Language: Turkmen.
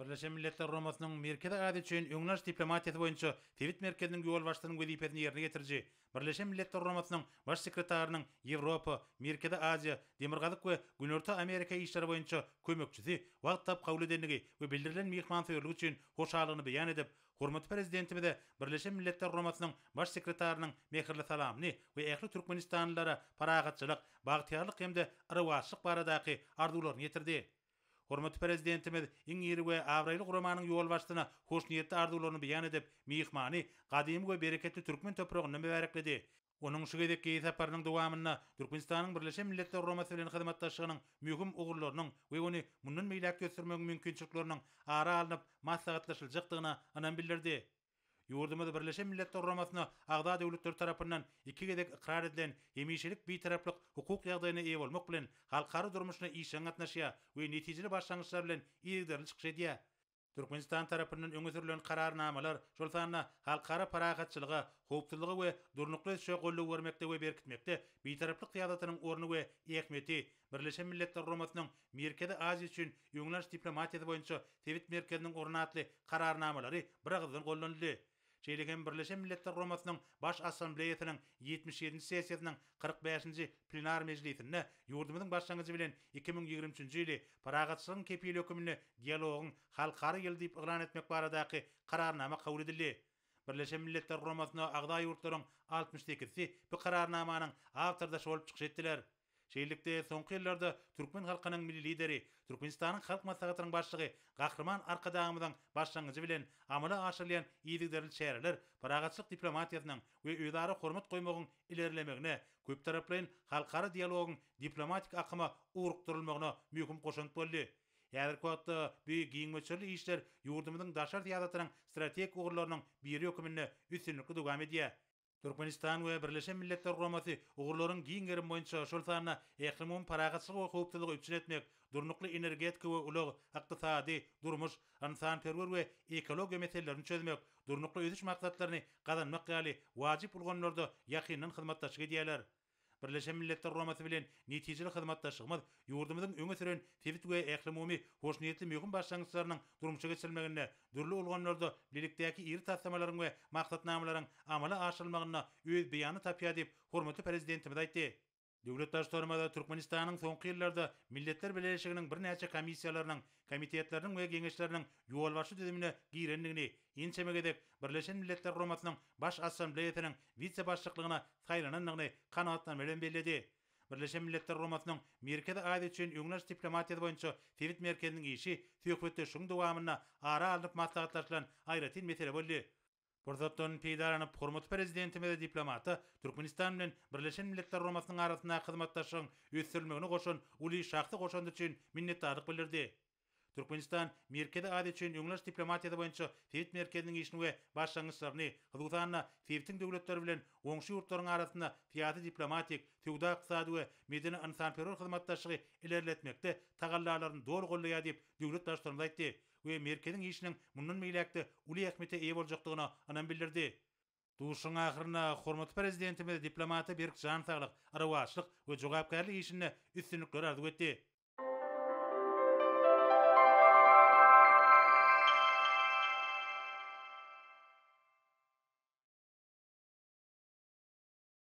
Birleşen Milletler Romasının merkezi adı üçin öňnäş diplomatiýasy boýunça Tewit merkezini ýol başlanyň wezipetini ýerine getirji. Birleşen Milletler Romasının baş sekretarynyň Ýewropa, Merkezi Aziýa, Demirgazyk we Günorta Amerika işleri boýunça kömekçisi wagt tap kabul edenligi we bildirilen mehman söýürlük üçin hoşalygyny beýan edip, hormat prezidentimi de Birleşen Milletler Romasının baş sekretarynyň mehirli salamyny we ähli Türkmenistanlara paragatçylyk, bagtyarlyk hem-de arawaşlyk baradaky arzularyny ýetirdi. Hormatly prezidentimiz iň ýeri we awraýly guramanyň ýol başlygyna hoş niýetli arzuwlaryny beýan edip, mehmany gadymy we bereketli türkmen töprogyny mübarekledi. Onuň şu gedek ýeňi saparynyň dowamyna Türkmenistanyň Birleşen Milletler Guramasy bilen hyzmatdaşlygynyň möhüm ugurlarynyň we ony munun mümkinçiliklerini ara alınıp maslahatlaşyljakdygyna anan bildirdi. Yurdumyz Birleşen Milletler Oramasyna agda döwletler tarapyndan 2 gedek ikrar edilen demişilik bir taraplyk hukuk ýagdaýyna ewe bolmak bilen halkara durmuşyna işgäç atnaşýa we netijeli başlangyçlar bilen ýerlerini çykyş edýär. Türkmenistan tarapyndan öňürilen kararnamalar şolatanyna halkara parahatçylyga, howpsuzlyga we durnuklu şöhret gollu bermekde we berkitmekde bir taraplyk tiyadatynyň orny we ýekmeti Birleşen Milletler Oramasynyň Merkezi Aziýa üçin öňlenýän diplomatiýa boýunça Sowet merkezining ornatly kararnamalary bir gyzyň gollandy. жейлеген бірлескен миллеттер ромасының баш ассамблеясының 77-ші сессиясының 45-ші пленар мәжілісіне юрдымының башчаңызы білен 2023 жылы парағатшылығын кепіл өкімінің диалогын халқары ел деп иғлан етмек барыдақы қарарнама қабыл edildi. Birleşen Milletler Romasına Ağda yurtların 62'si bu kararnamanın avtardaşı olup çıkış ettiler. Шейлікте соңғы елларда түркмен халқының милли лидері, Түркменстанның халық мәслихатының башлығы қаһарман Арқадамыдан башланғыжы белән амалы ашырылган ийдигдерле шәһәрләр парагатчылык дипломатиясының ва үйдары құрмет коймагын ілерлемегіне көп тараплайн халықара диалогын дипломатик акыма урыктырылмагына мөһим кошон болды. Ядыр кодда бүй кийинмөчөрлү иштер юрдумунун дашар диадатынын стратегик угурларынын бири өкүмүнө үстүнлүккө дугам эдия. Türkmenistan we Birleşen Milletler Guramasy ugurlaryň giň gerim boýunça şol sanyna ehlimon paragatsyň gowpdylygy üçin etmek, durnukly energetika we ulag ykdysady durmuş, insan perwer we ekologiýa meselelerini çözmek, durnukly ýetiş maksatlaryny gazanmak gali wajyp bolgan nurda ýakynyň hyzmatdaşygy diýerler. Birleşen Milletler Ramatı bilen netijeli hizmetdaşlygymyz ýurdumyzyň öňe süren tebit we ähli mümi goşnyýetli möhüm başlangyçlaryň durmuşa geçirilmegine, dürli ulgamlarda birlikdäki ýer tartamalaryň we maksatnamalaryň amala aşyrylmagyna öz beýany tapýar diýip hormatly prezidentimiz aýtdy. Дәүләтташтармада Түркменстанның соңғы елларда Милләтләр берләшегенең бернәчә комиссияларының, комитетларның ва кеңешләрнең югалвашы төземенә киренлегене Еншемегедек Берләшкән Милләтләр Громатының баш ассамблеясының вице-башлыклыгына сайланганлыгын канааттан белән белдерде. Birleşen Milletler Romatynyň Merkezi Aýda üçin Борзаттон пейдаранып Хормат президентиме де дипломаты Түркменистан мен Бирлешкен Миллеттер Ромасының арасына кызматташыгын өстүрмөгүнү кошон ули шахты кошонду үчүн миннеттарлык билдирди. Түркменистан Меркеде ады үчүн өңлөш дипломатияда бойынша Февит Меркединин ишинуе башлангычларыны, Кыргызстанна Февиттин дөөлөттөр менен оңшу юрттардын арасында фияты дипломатик, феуда ыксади we медени инсанпервер кызматташыгы илерлетмекте тагаллаларын доор деп дөөлөт баштарыбыз айтты ве меркенің ешінің мұнын мейләкті үлі әхметі ие бол жоқтығына анан білдірді. Душың ақырына құрмыты президентіміз дипломаты Берік Жантағлық, арауашылық ве жоғапкарлық ешіні үстінліктер арды өтті.